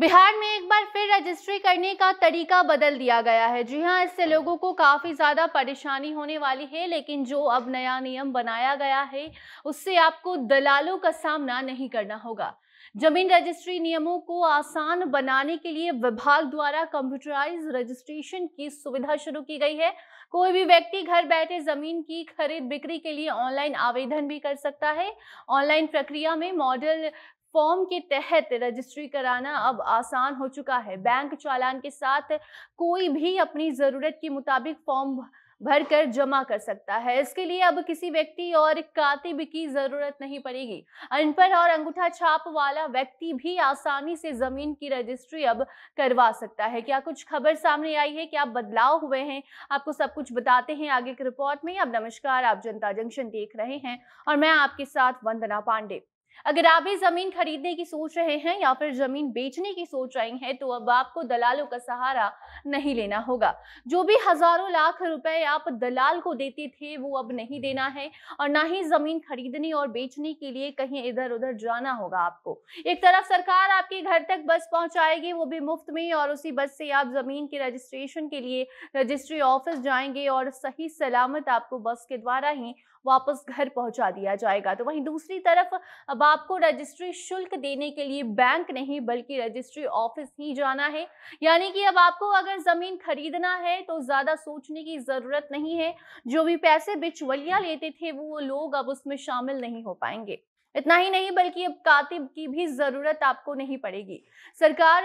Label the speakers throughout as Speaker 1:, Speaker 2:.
Speaker 1: बिहार में एक बार फिर रजिस्ट्री करने का तरीका बदल दिया गया है जी हाँ इससे लोगों को काफ़ी ज़्यादा परेशानी होने वाली है लेकिन जो अब नया नियम बनाया गया है उससे आपको दलालों का सामना नहीं करना होगा जमीन रजिस्ट्री नियमों को आसान बनाने के लिए विभाग द्वारा कंप्यूटराइज रजिस्ट्रेशन की सुविधा शुरू की गई है कोई भी व्यक्ति घर बैठे जमीन की खरीद बिक्री के लिए ऑनलाइन आवेदन भी कर सकता है ऑनलाइन प्रक्रिया में मॉडल फॉर्म के तहत रजिस्ट्री कराना अब आसान हो चुका है बैंक चालान के साथ कोई भी अपनी ज़रूरत के मुताबिक फॉर्म भरकर जमा कर सकता है इसके लिए अब किसी व्यक्ति और कातिब की जरूरत नहीं पड़ेगी अनपढ़ और अंगूठा छाप वाला व्यक्ति भी आसानी से जमीन की रजिस्ट्री अब करवा सकता है क्या कुछ खबर सामने आई है क्या बदलाव हुए हैं आपको सब कुछ बताते हैं आगे की रिपोर्ट में अब नमस्कार आप जनता जंक्शन देख रहे हैं और मैं आपके साथ वंदना पांडे अगर आप भी जमीन खरीदने की सोच रहे हैं या फिर जमीन बेचने की सोच रहे हैं तो अब आपको दलालों का सहारा नहीं लेना होगा जो भी हजारों लाख रुपए आप दलाल को देते थे वो अब नहीं देना है और ना ही जमीन खरीदने और बेचने के लिए कहीं इधर उधर जाना होगा आपको एक तरफ सरकार आपके घर तक बस पहुंचाएगी वो भी मुफ्त में और उसी बस से आप जमीन के रजिस्ट्रेशन के लिए रजिस्ट्री ऑफिस जाएंगे और सही सलामत आपको बस के द्वारा ही वापस घर पहुंचा दिया जाएगा तो वहीं दूसरी तरफ अब आपको रजिस्ट्री शुल्क देने के लिए बैंक नहीं बल्कि रजिस्ट्री ऑफिस ही जाना है यानी कि अब आपको अगर ज़मीन खरीदना है तो ज़्यादा सोचने की ज़रूरत नहीं है जो भी पैसे बिचवलिया लेते थे वो लोग अब उसमें शामिल नहीं हो पाएंगे इतना ही नहीं बल्कि अब कातिब की भी ज़रूरत आपको नहीं पड़ेगी सरकार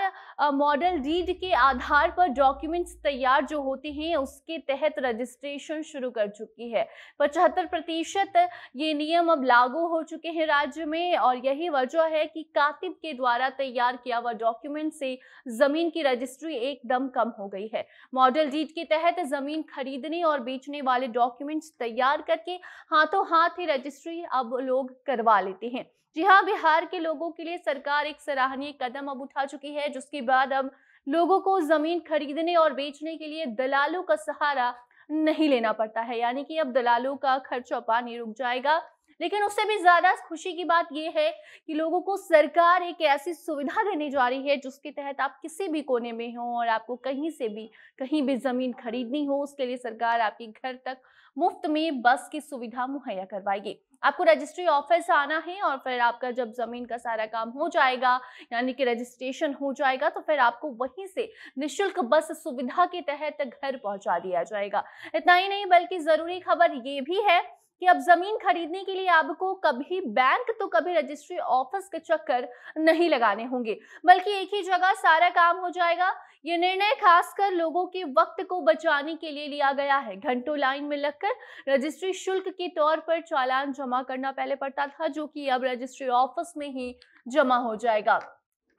Speaker 1: मॉडल डीड के आधार पर डॉक्यूमेंट्स तैयार जो होते हैं उसके तहत रजिस्ट्रेशन शुरू कर चुकी है पचहत्तर प्रतिशत ये नियम अब लागू हो चुके हैं राज्य में और यही वजह है कि कातिब के द्वारा तैयार किया हुआ डॉक्यूमेंट से ज़मीन की रजिस्ट्री एकदम कम हो गई है मॉडल डीड के तहत ज़मीन खरीदने और बेचने वाले डॉक्यूमेंट्स तैयार करके हाथों हाथ ही रजिस्ट्री अब लोग करवा देते हैं जी हाँ बिहार के लोगों के लिए सरकार एक सराहनीय कदम अब उठा चुकी है जिसके बाद अब लोगों को जमीन खरीदने और बेचने के लिए दलालों का सहारा नहीं लेना पड़ता है यानी कि अब दलालों का खर्चा पानी रुक जाएगा लेकिन उससे भी ज्यादा खुशी की बात यह है कि लोगों को सरकार एक ऐसी सुविधा देने जा रही है जिसके तहत आप किसी भी कोने में हो और आपको कहीं से भी कहीं भी जमीन खरीदनी हो उसके लिए सरकार आपके घर तक मुफ्त में बस की सुविधा मुहैया करवाएगी आपको रजिस्ट्री ऑफिस आना है और फिर आपका जब जमीन का सारा काम हो जाएगा यानी कि रजिस्ट्रेशन हो जाएगा तो फिर आपको वहीं से निःशुल्क बस सुविधा के तहत घर पहुंचा दिया जाएगा इतना ही नहीं बल्कि जरूरी खबर ये भी है कि अब जमीन खरीदने के लिए आपको कभी बैंक तो कभी रजिस्ट्री ऑफिस के चक्कर नहीं लगाने होंगे बल्कि एक ही जगह सारा काम हो जाएगा ये निर्णय खासकर लोगों के वक्त को बचाने के लिए लिया गया है घंटों लाइन में लगकर रजिस्ट्री शुल्क के तौर पर चालान जमा करना पहले पड़ता था जो कि अब रजिस्ट्री ऑफिस में ही जमा हो जाएगा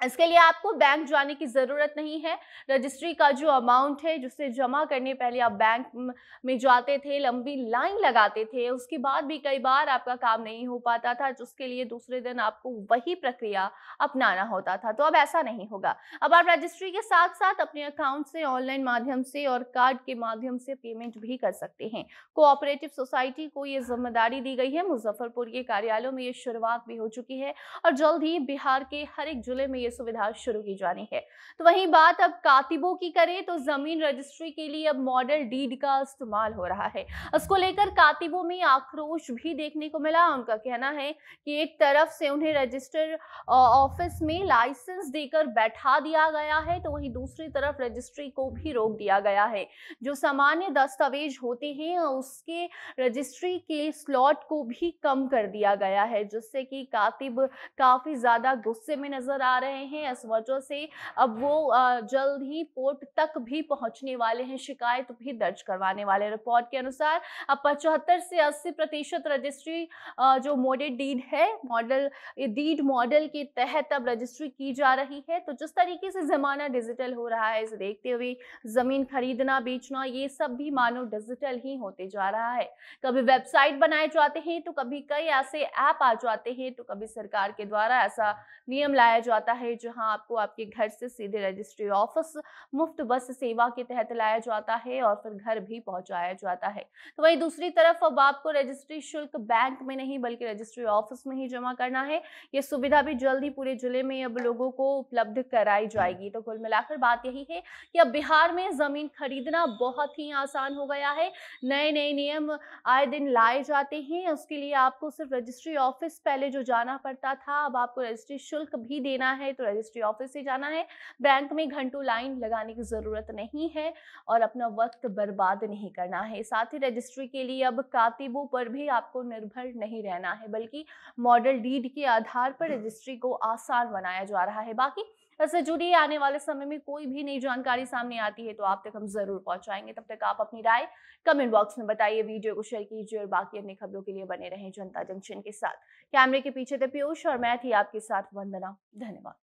Speaker 1: इसके लिए आपको बैंक जाने की ज़रूरत नहीं है रजिस्ट्री का जो अमाउंट है जिससे जमा करने पहले आप बैंक में जाते थे लंबी लाइन लगाते थे उसके बाद भी कई बार आपका काम नहीं हो पाता था जिसके लिए दूसरे दिन आपको वही प्रक्रिया अपनाना होता था तो अब ऐसा नहीं होगा अब आप रजिस्ट्री के साथ साथ अपने अकाउंट से ऑनलाइन माध्यम से और कार्ड के माध्यम से पेमेंट भी कर सकते हैं कोऑपरेटिव सोसाइटी को ये जिम्मेदारी दी गई है मुजफ्फरपुर के कार्यालयों में ये शुरुआत भी हो चुकी है और जल्द ही बिहार के हर एक जिले में ये सुविधा शुरू की जानी है तो वही बात अब कातिबों की करें तो जमीन रजिस्ट्री के लिए अब मॉडल डीड का इस्तेमाल हो रहा है उसको लेकर कातिबों में आक्रोश भी देखने को मिला उनका कहना है कि एक तरफ से उन्हें रजिस्टर ऑफिस में लाइसेंस देकर बैठा दिया गया है तो वही दूसरी तरफ रजिस्ट्री को भी रोक दिया गया है जो सामान्य दस्तावेज होते हैं उसके रजिस्ट्री के स्लॉट को भी कम कर दिया गया है जिससे कि कातिब काफी ज्यादा गुस्से में नजर आ रहे रहे हैं इस वजह से अब वो जल्द ही कोर्ट तक भी पहुंचने वाले हैं शिकायत भी दर्ज करवाने वाले रिपोर्ट के अनुसार अब पचहत्तर से अस्सी प्रतिशत रजिस्ट्री जो मोडे डीड है मॉडल डीड मॉडल के तहत अब रजिस्ट्री की जा रही है तो जिस तरीके से जमाना डिजिटल हो रहा है इसे देखते हुए जमीन खरीदना बेचना ये सब भी मानो डिजिटल ही होते जा रहा है कभी वेबसाइट बनाए जाते हैं तो कभी कई ऐसे ऐप आ जाते हैं तो कभी सरकार के द्वारा ऐसा नियम लाया जाता है है जहां आपको आपके घर से सीधे रजिस्ट्री ऑफिस मुफ्त बस सेवा के तहत लाया जाता है और फिर घर भी पहुंचाया जाता है तो वही दूसरी तरफ अब आपको रजिस्ट्री शुल्क बैंक में नहीं बल्कि रजिस्ट्री ऑफिस में ही जमा करना है ये सुविधा भी जल्द ही पूरे जिले में अब लोगों को उपलब्ध कराई जाएगी तो कुल मिलाकर बात यही है कि अब बिहार में जमीन खरीदना बहुत ही आसान हो गया है नए नए नियम आए दिन लाए जाते हैं उसके लिए आपको सिर्फ रजिस्ट्री ऑफिस पहले जो जाना पड़ता था अब आपको रजिस्ट्री शुल्क भी देना है तो रजिस्ट्री ऑफिस ही जाना है बैंक में घंटों लाइन लगाने की ज़रूरत नहीं है और अपना वक्त बर्बाद नहीं करना है साथ ही रजिस्ट्री के लिए अब कातिबों पर भी आपको निर्भर नहीं रहना है बल्कि मॉडल डीड के आधार पर रजिस्ट्री को आसान बनाया जा रहा है बाकी इससे जुड़ी आने वाले समय में कोई भी नई जानकारी सामने आती है तो आप तक हम जरूर पहुंचाएंगे तब तक आप अपनी राय कमेंट बॉक्स में बताइए वीडियो को शेयर कीजिए और बाकी अन्य खबरों के लिए बने रहें जनता जंक्शन के साथ कैमरे के पीछे थे पीयूष और मैं थी आपके साथ वंदना धन्यवाद